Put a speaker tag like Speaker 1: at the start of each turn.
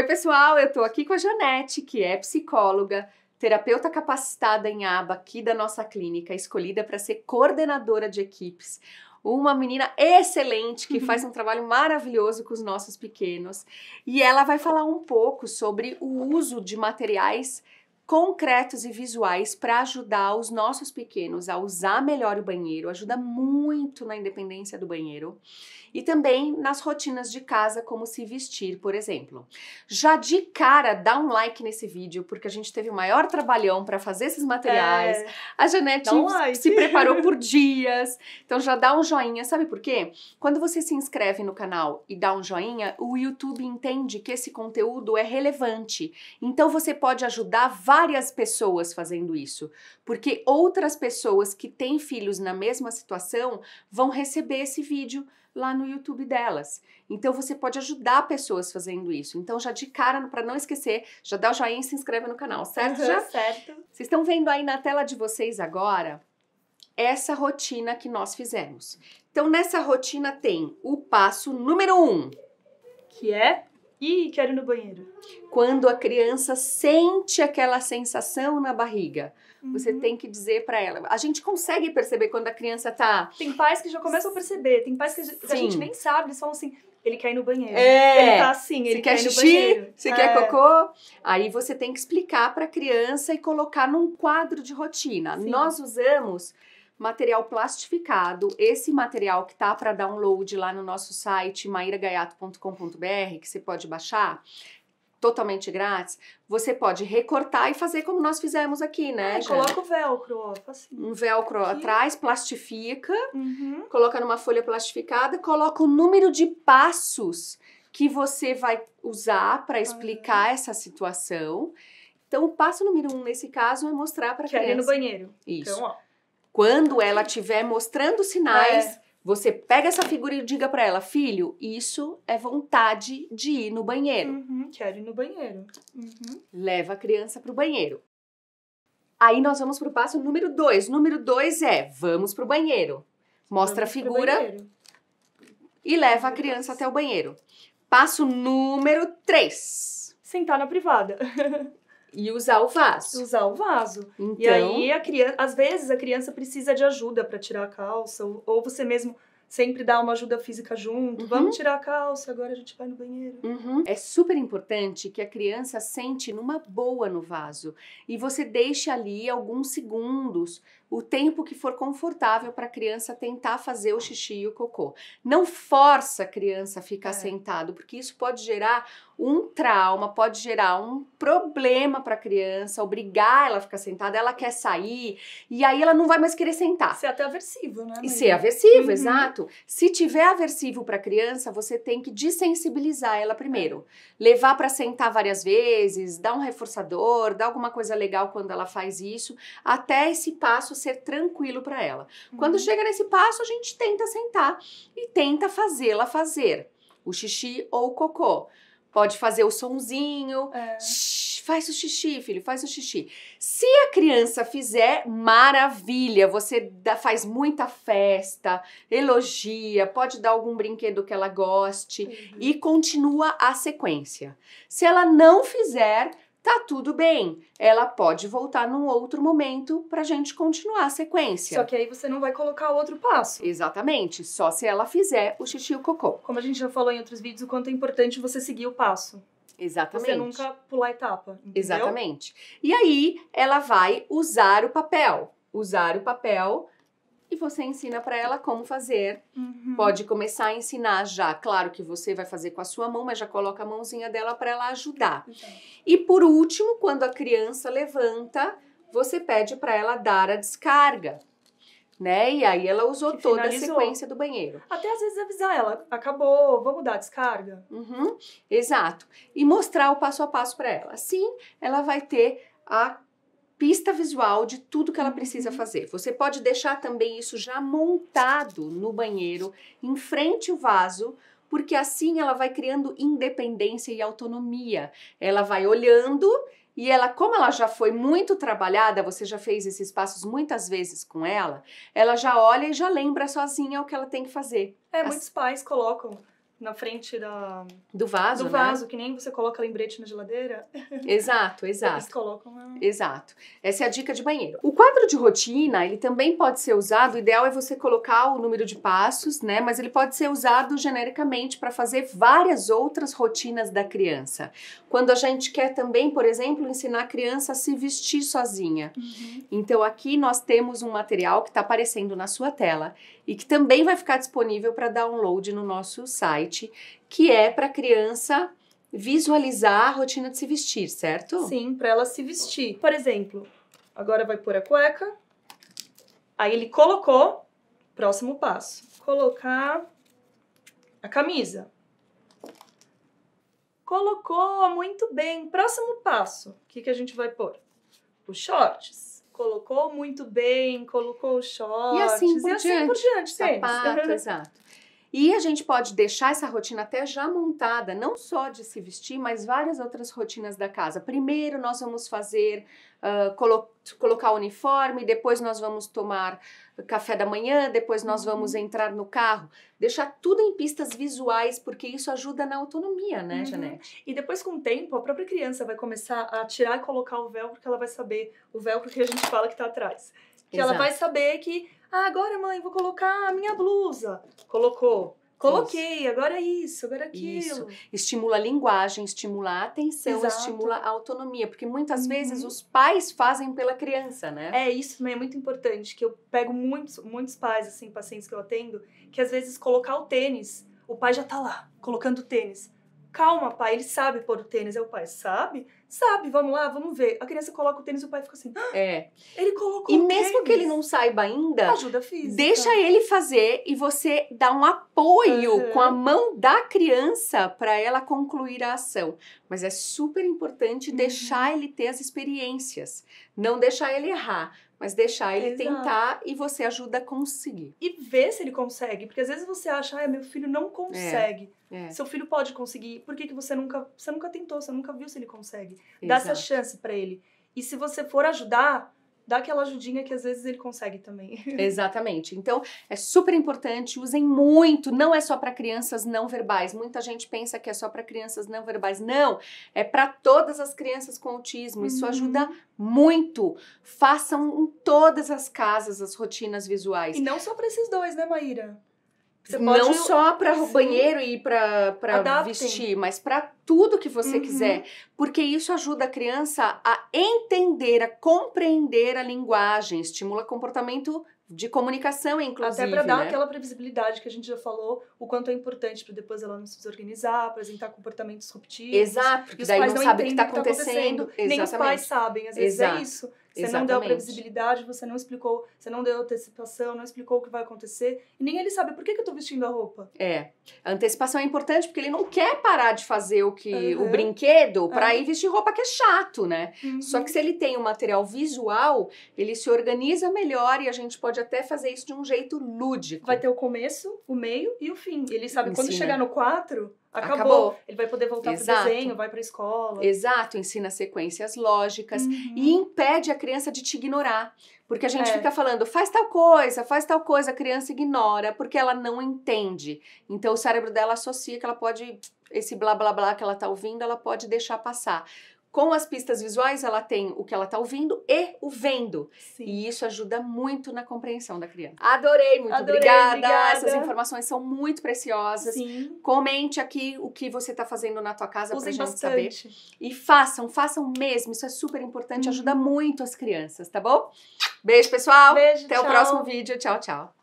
Speaker 1: Oi, pessoal, eu tô aqui com a Janete, que é psicóloga, terapeuta capacitada em aba aqui da nossa clínica, escolhida para ser coordenadora de equipes. Uma menina excelente que faz um trabalho maravilhoso com os nossos pequenos. E ela vai falar um pouco sobre o uso de materiais concretos e visuais para ajudar os nossos pequenos a usar melhor o banheiro, ajuda muito na independência do banheiro e também nas rotinas de casa, como se vestir, por exemplo. Já de cara, dá um like nesse vídeo, porque a gente teve o maior trabalhão para fazer esses materiais. É. A Janete um like. se preparou por dias, então já dá um joinha, sabe por quê? Quando você se inscreve no canal e dá um joinha, o YouTube entende que esse conteúdo é relevante, então você pode ajudar várias pessoas fazendo isso, porque outras pessoas que têm filhos na mesma situação vão receber esse vídeo lá no YouTube delas. Então você pode ajudar pessoas fazendo isso. Então já de cara, para não esquecer, já dá o joinha e se inscreve no canal, certo? Uhum, já certo. Vocês estão vendo aí na tela de vocês agora essa rotina que nós fizemos. Então nessa rotina tem o passo número um, que é Ih, quero ir no banheiro. Quando a criança sente aquela sensação na barriga, uhum. você tem que dizer para ela. A gente consegue perceber quando a criança tá. Tem pais que já começam a perceber, tem pais que Sim. a gente nem sabe, eles falam assim. Ele quer ir no banheiro. É. Ele tá assim, ele quer, quer xixi, se é. quer cocô. Aí você tem que explicar para a criança e colocar num quadro de rotina. Sim. Nós usamos material plastificado. Esse material que tá para download lá no nosso site mairagaiato.com.br, que você pode baixar, totalmente grátis, você pode recortar e fazer como nós fizemos aqui, né? Ah, coloca o velcro, ó, assim. Um velcro aqui. atrás, plastifica, uhum. coloca numa folha plastificada, coloca o número de passos que você vai usar para ah. explicar uhum. essa situação. Então, o passo número um nesse caso é mostrar para criança. Quer ir no banheiro. Então, Isso. Então, ó. Quando ela tiver mostrando sinais, é. você pega essa figura e diga para ela, filho, isso é vontade de ir no banheiro. Uhum, quero ir no banheiro. Uhum. Leva a criança para o banheiro. Aí nós vamos para o passo número dois. Número dois é vamos o banheiro. Mostra vamos a figura e leva a criança até o banheiro. Passo número três. Sentar na privada. E usar o vaso. Usar o vaso. Então... E aí,
Speaker 2: a criança, às vezes, a criança precisa de ajuda para tirar a calça, ou, ou você mesmo sempre
Speaker 1: dá uma ajuda física junto. Uhum. Vamos tirar
Speaker 2: a calça, agora a gente vai no banheiro.
Speaker 1: Uhum. É super importante que a criança sente numa boa no vaso e você deixe ali alguns segundos o tempo que for confortável para a criança tentar fazer o xixi e o cocô. Não força a criança a ficar é. sentado, porque isso pode gerar um trauma, pode gerar um problema para a criança, obrigar ela a ficar sentada, ela quer sair e aí ela não vai mais querer sentar. Ser até aversivo, né? E ser aversivo, uhum. exato. Se tiver aversivo para a criança, você tem que desensibilizar ela primeiro. É. Levar para sentar várias vezes, dar um reforçador, dar alguma coisa legal quando ela faz isso, até esse passo ser tranquilo para ela. Uhum. Quando chega nesse passo, a gente tenta sentar e tenta fazê-la fazer o xixi ou o cocô. Pode fazer o sonzinho, é. faz o xixi, filho, faz o xixi. Se a criança fizer, maravilha, você dá, faz muita festa, elogia, pode dar algum brinquedo que ela goste uhum. e continua a sequência. Se ela não fizer, Tá tudo bem, ela pode voltar num outro momento pra gente continuar a sequência. Só que aí você não vai colocar o outro passo. Exatamente, só se ela fizer o xixi e o cocô. Como a gente já falou em outros vídeos, o quanto é importante você seguir o passo. Exatamente. Você nunca pular etapa. Entendeu? Exatamente. E aí ela vai usar o papel. Usar o papel e você ensina para ela como fazer. Uhum. Pode começar a ensinar já. Claro que você vai fazer com a sua mão, mas já coloca a mãozinha dela para ela ajudar. Uhum. E por último, quando a criança levanta, você pede para ela dar a descarga. Né? E aí ela usou toda a sequência do banheiro. Até às vezes avisar ela, acabou, vamos dar a descarga. Uhum. exato. E mostrar o passo a passo para ela. Assim, ela vai ter a pista visual de tudo que ela precisa uhum. fazer. Você pode deixar também isso já montado no banheiro, em frente ao vaso, porque assim ela vai criando independência e autonomia. Ela vai olhando e ela, como ela já foi muito trabalhada, você já fez esses passos muitas vezes com ela, ela já olha e já lembra sozinha o que ela tem que fazer.
Speaker 2: É, As... muitos pais colocam na frente da,
Speaker 1: do vaso, do né? vaso, né?
Speaker 2: que nem você coloca lembrete na geladeira. Exato, exato. Eles colocam.
Speaker 1: Exato. Essa é a dica de banheiro. O quadro de rotina, ele também pode ser usado. O ideal é você colocar o número de passos, né? Mas ele pode ser usado genericamente para fazer várias outras rotinas da criança. Quando a gente quer também, por exemplo, ensinar a criança a se vestir sozinha. Uhum. Então aqui nós temos um material que está aparecendo na sua tela e que também vai ficar disponível para download no nosso site que é para a criança visualizar a rotina de se vestir, certo? Sim, para ela se vestir. Por exemplo, agora vai pôr a
Speaker 2: cueca. Aí ele colocou, próximo passo, colocar a camisa. Colocou muito bem. Próximo passo, o que, que a gente vai pôr? Os shorts. Colocou muito bem, colocou os assim shorts. E assim por e
Speaker 1: diante. Assim por diante, Sapato, exato. E a gente pode deixar essa rotina até já montada, não só de se vestir, mas várias outras rotinas da casa. Primeiro nós vamos fazer, uh, colo colocar o uniforme, depois nós vamos tomar café da manhã, depois nós uhum. vamos entrar no carro. Deixar tudo em pistas visuais, porque isso ajuda na autonomia, né, uhum. Janete?
Speaker 2: E depois, com o tempo, a própria criança vai começar a tirar e colocar o véu, porque ela vai saber o véu, porque a gente fala que está atrás. Que Exato. ela vai
Speaker 1: saber que, ah, agora, mãe, vou colocar a minha blusa. Colocou. Coloquei, isso. agora é isso, agora é aquilo. Isso. Estimula a linguagem, estimula a atenção, Exato. estimula a autonomia, porque muitas uhum. vezes os pais fazem pela criança, né? É,
Speaker 2: isso também é muito importante, que eu pego muitos, muitos pais, assim, pacientes que eu atendo, que às vezes colocar o tênis, o pai já tá lá, colocando o tênis. Calma, pai, ele sabe pôr o tênis. É
Speaker 1: o pai, sabe? Sabe, vamos lá, vamos ver. A criança coloca o tênis e o pai fica assim. Ah, é. Ele colocou E o mesmo tênis. que ele não saiba ainda, ajuda física. Deixa ele fazer e você dá um apoio uhum. com a mão da criança para ela concluir a ação. Mas é super importante uhum. deixar ele ter as experiências, não deixar ele errar mas deixar ele Exato. tentar e você ajuda a conseguir. E ver se ele consegue, porque às vezes você
Speaker 2: acha, ah, meu filho não consegue. É, é. Seu filho pode conseguir, por que, que você nunca, você nunca tentou, você nunca viu se ele consegue? Exato. Dá essa chance para ele. E se você for ajudar, dá aquela ajudinha
Speaker 1: que às vezes ele consegue também. Exatamente. Então, é super importante, usem muito, não é só para crianças não verbais. Muita gente pensa que é só para crianças não verbais. Não, é para todas as crianças com autismo. Isso uhum. ajuda muito. Façam em todas as casas as rotinas visuais. E não só para esses dois, né, Maíra? Você não só para o banheiro e para vestir, mas para tudo que você uhum. quiser, porque isso ajuda a criança a entender, a compreender a linguagem, estimula comportamento de comunicação, inclusive. Até para dar né? aquela previsibilidade que a gente já
Speaker 2: falou, o quanto é importante para depois ela não se desorganizar, apresentar comportamentos disruptivos. Exato, porque daí não, não sabem o que está tá acontecendo. acontecendo. Nem os pais sabem, às vezes é Exato. é isso. Você Exatamente. não deu previsibilidade, você não explicou, você não deu antecipação, não explicou o que vai acontecer. E nem ele sabe por que, que eu tô vestindo a
Speaker 1: roupa. É. A antecipação é importante porque ele não quer parar de fazer o que uhum. o brinquedo para uhum. ir vestir roupa que é chato, né? Uhum. Só que se ele tem o um material visual, ele se organiza melhor e a gente pode até fazer isso de um jeito lúdico. Vai ter o começo, o meio e o fim. Ele sabe quando chegar né? no 4, Acabou. Acabou.
Speaker 2: Ele vai poder voltar para o desenho, vai para a escola.
Speaker 1: Exato, ensina sequências lógicas uhum. e impede a criança de te ignorar. Porque a gente é. fica falando, faz tal coisa, faz tal coisa, a criança ignora porque ela não entende. Então o cérebro dela associa que ela pode, esse blá blá blá que ela está ouvindo, ela pode deixar passar com as pistas visuais, ela tem o que ela está ouvindo e o vendo. Sim. E isso ajuda muito na compreensão da criança. Adorei, muito Adorei, obrigada. obrigada. Essas informações são muito preciosas. Sim. Comente aqui o que você está fazendo na tua casa para a gente bastante. saber. E façam, façam mesmo. Isso é super importante, uhum. ajuda muito as crianças, tá bom? Beijo, pessoal. Beijo, Até tchau. o próximo vídeo. Tchau, tchau.